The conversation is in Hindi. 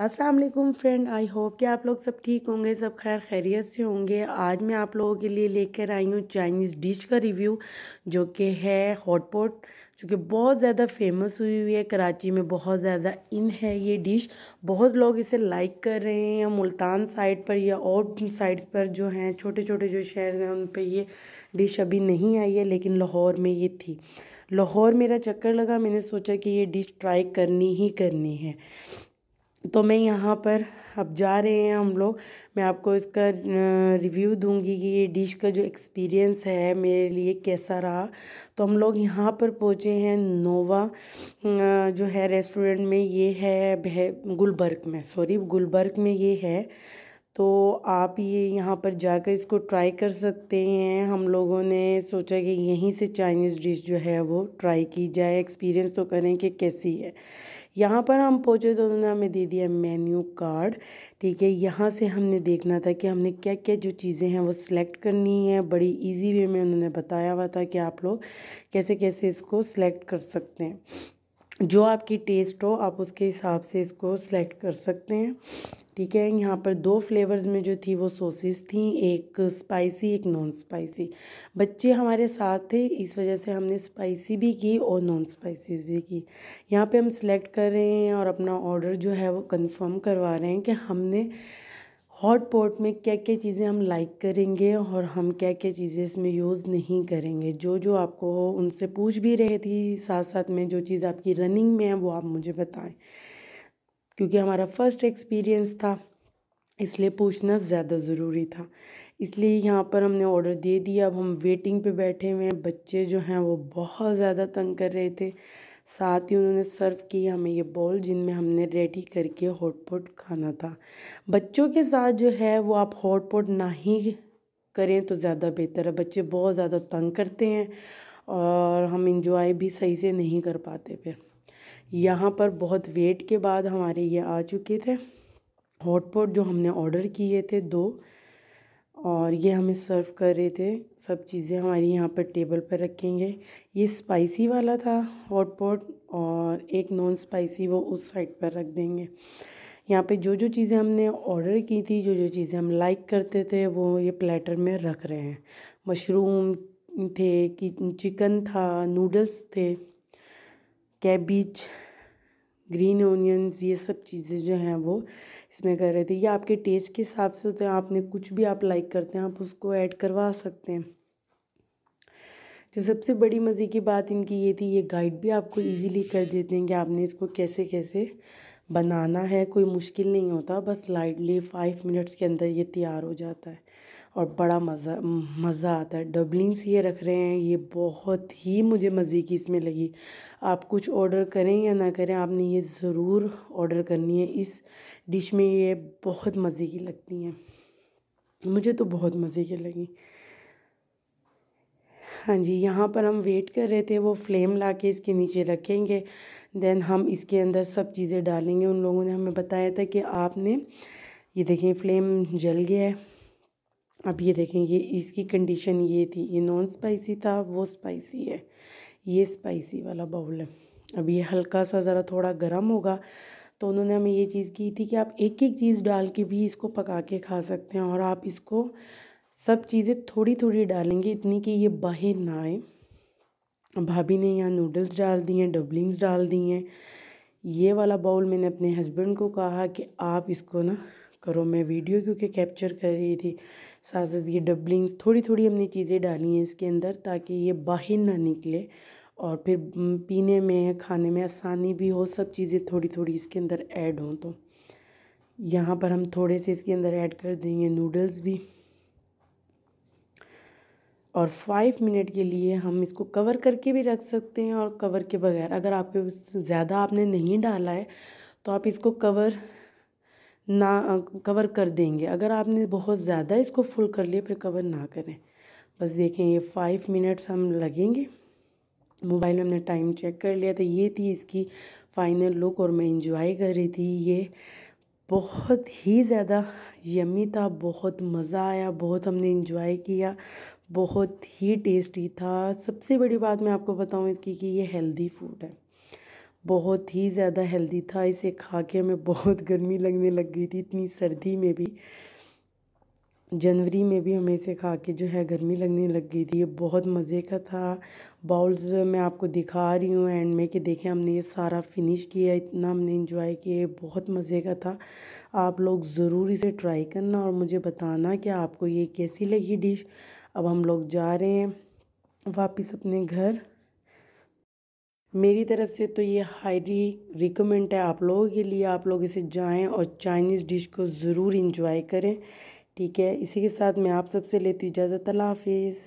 अस्सलाम वालेकुम फ्रेंड आई होप कि आप लोग सब ठीक होंगे सब खैर खैरियत से होंगे आज मैं आप लोगों के लिए लेकर आई हूँ चाइनीज़ डिश का रिव्यू जो कि है हॉट पॉट जो कि बहुत ज़्यादा फेमस हुई हुई है कराची में बहुत ज़्यादा इन है ये डिश बहुत लोग इसे लाइक कर रहे हैं या मुल्तान साइड पर या और साइड्स पर जो हैं छोटे छोटे जो शहर हैं उन पर ये डिश अभी नहीं आई है लेकिन लाहौर में ये थी लाहौर मेरा चक्कर लगा मैंने सोचा कि ये डिश ट्राई करनी ही करनी है तो मैं यहाँ पर अब जा रहे हैं हम लोग मैं आपको इसका रिव्यू दूंगी कि ये डिश का जो एक्सपीरियंस है मेरे लिए कैसा रहा तो हम लोग यहाँ पर पहुँचे हैं नोवा जो है रेस्टोरेंट में ये है गुलबर्ग में सॉरी गुलबर्ग में ये है तो आप ये यहाँ पर जाकर इसको ट्राई कर सकते हैं हम लोगों ने सोचा कि यहीं से चाइनीज़ डिश जो है वो ट्राई की जाए एक्सपीरियंस तो करें कि कैसी है यहाँ पर हम पहुँचे तो उन्होंने हमें दे दिया मेन्यू कार्ड ठीक है यहाँ से हमने देखना था कि हमने क्या क्या जो चीज़ें हैं वो सिलेक्ट करनी है बड़ी इजी वे में उन्होंने बताया हुआ था कि आप लोग कैसे कैसे इसको सिलेक्ट कर सकते हैं जो आपकी टेस्ट हो आप उसके हिसाब से इसको सिलेक्ट कर सकते हैं ठीक है यहाँ पर दो फ्लेवर्स में जो थी वो सॉसेस थी एक स्पाइसी एक नॉन स्पाइसी बच्चे हमारे साथ थे इस वजह से हमने स्पाइसी भी की और नॉन स्पाइसी भी की यहाँ पे हम सिलेक्ट कर रहे हैं और अपना ऑर्डर जो है वो कंफर्म करवा रहे हैं कि हमने हॉट पॉट में क्या क्या चीज़ें हम लाइक करेंगे और हम क्या क्या चीज़ें इसमें यूज़ नहीं करेंगे जो जो आपको हो उनसे पूछ भी रहे थी साथ साथ में जो चीज़ आपकी रनिंग में है वो आप मुझे बताएं क्योंकि हमारा फर्स्ट एक्सपीरियंस था इसलिए पूछना ज़्यादा ज़रूरी था इसलिए यहाँ पर हमने ऑर्डर दे दिया अब हम वेटिंग पे बैठे हुए हैं बच्चे जो हैं वो बहुत ज़्यादा तंग कर रहे थे साथ ही उन्होंने सर्व की हमें ये बॉल जिनमें हमने रेडी करके हॉटपॉट खाना था बच्चों के साथ जो है वो आप हॉटपॉट ना ही करें तो ज़्यादा बेहतर है बच्चे बहुत ज़्यादा तंग करते हैं और हम इंजॉय भी सही से नहीं कर पाते फिर यहाँ पर बहुत वेट के बाद हमारे ये आ चुके थे हॉटपॉट जो हमने ऑर्डर किए थे दो और ये हमें सर्व कर रहे थे सब चीज़ें हमारी यहाँ पर टेबल पर रखेंगे ये स्पाइसी वाला था हॉट पॉट और एक नॉन स्पाइसी वो उस साइड पर रख देंगे यहाँ पे जो जो चीज़ें हमने ऑर्डर की थी जो जो चीज़ें हम लाइक करते थे वो ये प्लेटर में रख रहे हैं मशरूम थे कि चिकन था नूडल्स थे कैबिज ग्रीन ओनियंस ये सब चीज़ें जो हैं वो इसमें कर रहे थे ये आपके टेस्ट के हिसाब से होते हैं आपने कुछ भी आप लाइक करते हैं आप उसको ऐड करवा सकते हैं जो सबसे बड़ी मज़े की बात इनकी ये थी ये गाइड भी आपको इजीली कर देते हैं कि आपने इसको कैसे कैसे बनाना है कोई मुश्किल नहीं होता बस लाइटली फाइव मिनट्स के अंदर ये तैयार हो जाता है और बड़ा मज़ा मज़ा आता है डबलिंग्स ये रख रहे हैं ये बहुत ही मुझे मज़े की इसमें लगी आप कुछ ऑर्डर करें या ना करें आपने ये ज़रूर ऑर्डर करनी है इस डिश में ये बहुत मज़े की लगती हैं मुझे तो बहुत मज़े की लगी हाँ जी यहाँ पर हम वेट कर रहे थे वो फ्लेम ला के इसके नीचे रखेंगे दैन हम इसके अंदर सब चीज़ें डालेंगे उन लोगों ने हमें बताया था कि आपने ये देखें फ्लेम जल गया है अब ये देखें ये इसकी कंडीशन ये थी ये नॉन स्पाइसी था वो स्पाइसी है ये स्पाइसी वाला बाउल है अब ये हल्का सा ज़रा थोड़ा गर्म होगा तो उन्होंने हमें ये चीज़ की थी कि आप एक एक चीज़ डाल के भी इसको पका के खा सकते हैं और आप इसको सब चीज़ें थोड़ी थोड़ी डालेंगे इतनी कि ये बाहर ना आए भाभी ने यहाँ नूडल्स डाल दिए डबलिंग्स डाल दी हैं ये वाला बाउल मैंने अपने हस्बैंड को कहा कि आप इसको ना करो मैं वीडियो क्योंकि कैप्चर कर रही थी साथ साथ ये डबलिंग्स थोड़ी थोड़ी हमने चीज़ें डाली हैं इसके अंदर ताकि ये बाहर ना निकले और फिर पीने में खाने में आसानी भी हो सब चीज़ें थोड़ी थोड़ी इसके अंदर ऐड हों तो यहाँ पर हम थोड़े से इसके अंदर ऐड कर देंगे नूडल्स भी और फाइव मिनट के लिए हम इसको कवर करके भी रख सकते हैं और कवर के बगैर अगर आपके ज़्यादा आपने नहीं डाला है तो आप इसको कवर ना कवर कर देंगे अगर आपने बहुत ज़्यादा इसको फुल कर लिया फिर कवर ना करें बस देखें ये फाइव मिनट्स हम लगेंगे मोबाइल में हमने टाइम चेक कर लिया तो ये थी इसकी फाइनल लुक और मैं इंजॉय कर रही थी ये बहुत ही ज़्यादा यमी था बहुत मज़ा आया बहुत हमने इंजॉय किया बहुत ही टेस्टी था सबसे बड़ी बात मैं आपको बताऊँ इसकी कि ये हेल्दी फूड है बहुत ही ज़्यादा हेल्दी था इसे खा के हमें बहुत गर्मी लगने लग गई थी इतनी सर्दी में भी जनवरी में भी हमें इसे खा के जो है गर्मी लगने लग गई थी ये बहुत मज़े का था बाउल्स मैं आपको दिखा रही हूँ एंड में कि देखें हमने ये सारा फिनिश किया इतना हमने इंजॉय किया बहुत मज़े का था आप लोग ज़रूर इसे ट्राई करना और मुझे बताना कि आपको ये कैसी लगी डिश अब हम लोग जा रहे हैं वापस अपने घर मेरी तरफ से तो ये हाईली रिकमेंड है आप लोगों के लिए आप लोग इसे जाएं और चाइनीज़ डिश को ज़रूर इंजॉय करें ठीक है इसी के साथ मैं आप सबसे लेती हूँ इजाज़त अल्लाह हाफिज़